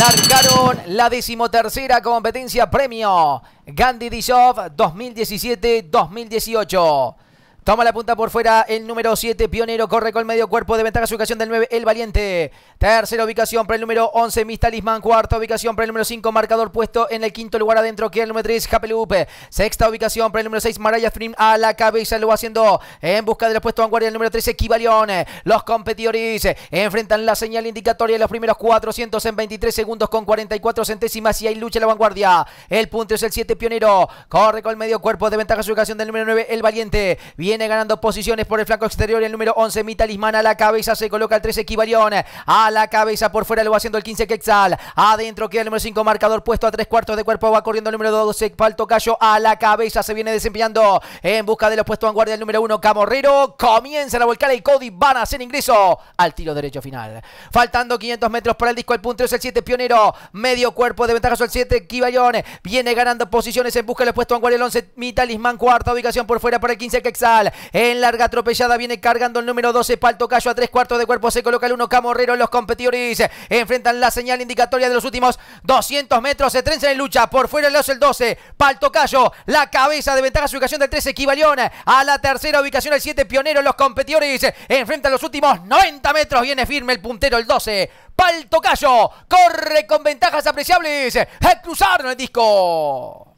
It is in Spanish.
Largaron la decimotercera competencia premio Gandhi Dishov 2017-2018. Toma la punta por fuera, el número 7, Pionero, corre con el medio cuerpo de ventaja, su ubicación del 9, El Valiente. Tercera ubicación para el número 11, Mistalisman. Cuarta ubicación para el número 5, Marcador puesto en el quinto lugar adentro, que el número 3, Japelupe. Sexta ubicación para el número 6, Maraya Frim. a la cabeza, lo va haciendo en busca del puesto vanguardia, el número 13, Kibalión. Los competidores enfrentan la señal indicatoria de los primeros 400 en 23 segundos con 44 centésimas y ahí lucha la vanguardia. El punto es el 7, Pionero, corre con el medio cuerpo de ventaja, su ubicación del número 9, El Valiente. Bien Viene ganando posiciones por el flanco exterior. El número 11, mi talismán a la cabeza. Se coloca el 13, equivalones A la cabeza por fuera lo va haciendo el 15, Quetzal. Adentro queda el número 5, marcador puesto a tres cuartos de cuerpo. Va corriendo el número 12, Palto Cayo. A la cabeza se viene desempeñando en busca de los puestos vanguardia. El número 1, Camorrero. comienza la volcada. Y Cody. Van a hacer ingreso al tiro derecho final. Faltando 500 metros para el disco. El punto es el 7, Pionero. Medio cuerpo de ventaja sobre el 7, Equivallón. Viene ganando posiciones en busca del puesto puestos vanguardia. El 11, mi talismán. Cuarta ubicación por fuera para el 15, Quetzal. En larga atropellada viene cargando el número 12, Paltocayo a tres cuartos de cuerpo. Se coloca el 1 Camorrero. Los competidores enfrentan la señal indicatoria de los últimos 200 metros. Se trenza en lucha. Por fuera el 12, el 12. Paltocayo, la cabeza de ventaja. Su ubicación del 13, Equivalión. A la tercera ubicación el 7, Pionero. Los competidores enfrentan los últimos 90 metros. Viene firme el puntero, el 12. Paltocayo corre con ventajas apreciables. A cruzar el disco.